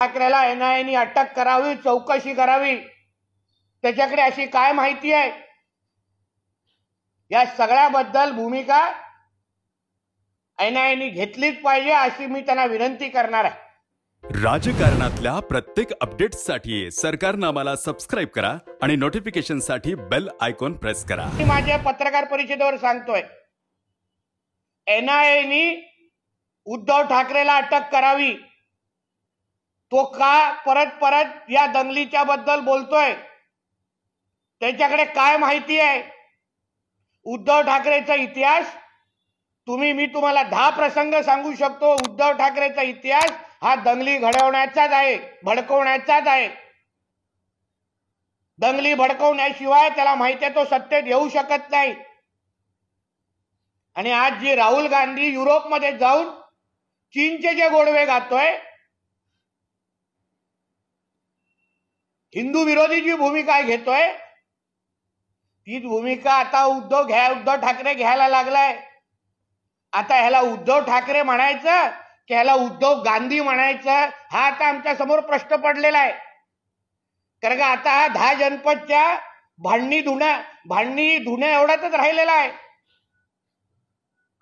ठाकरेला नी अटक करावी चौकशी करावी त्याच्याकडे अशी काय माहिती आहे या सगळ्याबद्दल भूमिका एनआयएनी घेतलीच पाहिजे अशी मी त्यांना विनंती करणार आहे राजकारणातल्या प्रत्येक अपडेट्ससाठी आम्हाला सबस्क्राईब करा आणि नोटिफिकेशनसाठी बेल आयकॉन प्रेस करा मी माझ्या पत्रकार परिषदेवर सांगतोय एनआयएनी उद्धव ठाकरेला अटक करावी तो का परत परत या दंगलीच्या बद्दल बोलतोय त्याच्याकडे काय माहिती आहे उद्धव ठाकरेचा इतिहास तुम्ही मी तुम्हाला दहा प्रसंग सांगू शकतो उद्धव ठाकरेचा इतिहास हा दंगली घडवण्याचाच आहे भडकवण्याचाच आहे दंगली भडकवण्याशिवाय त्याला माहिती आहे तो सत्तेत येऊ शकत नाही आणि आज जी राहुल गांधी युरोपमध्ये जाऊन चीनचे जे गोडवे गातोय हिंदू विरोधी जी भूमिका घेतोय तीच भूमिका आता उद्धव घ्या उद्धव ठाकरे घ्यायला लागलाय आता ह्याला उद्धव ठाकरे म्हणायचं की ह्याला उद्धव गांधी म्हणायचं हा आता आमच्या समोर प्रश्न पडलेला आहे कारण का आता हा दहा जनपदच्या भांडणी धुण्या भांडणी धुण्या एवढाच राहिलेला आहे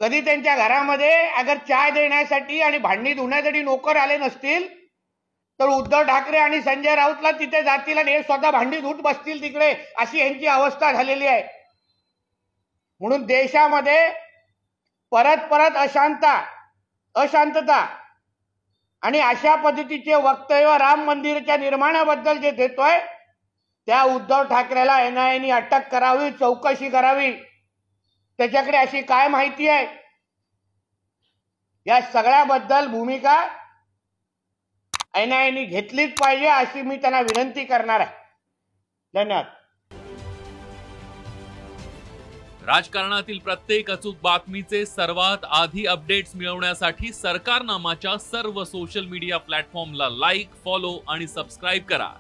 कधी त्यांच्या घरामध्ये अगर चाय देण्यासाठी आणि भांडणी धुण्यासाठी नोकर आले नसतील तर उद्धव ठाकरे आणि संजय राऊतला तिथे जातील आणि हे स्वतः भांडी धूट बसतील तिकडे अशी यांची अवस्था झालेली आहे म्हणून देशामध्ये परत परत अशांता अशांतता आणि अशा पद्धतीचे वक्तव्य राम मंदिराच्या निर्माणाबद्दल जे देतोय त्या उद्धव ठाकरेला एनआयएनी अटक करावी चौकशी करावी त्याच्याकडे अशी काय माहिती आहे या सगळ्याबद्दल भूमिका एनआयनी घेतलीच पाहिजे अशी मी त्यांना विनंती करणार आहे धन्यवाद राजकारणातील प्रत्येक अचूक बातमीचे सर्वात आधी अपडेट्स मिळवण्यासाठी सरकारनामाच्या सर्व सोशल मीडिया प्लॅटफॉर्मला लाईक फॉलो आणि सबस्क्राईब करा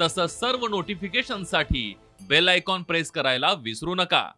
तसंच सर्व नोटिफिकेशनसाठी बेल आयकॉन प्रेस करायला विसरू नका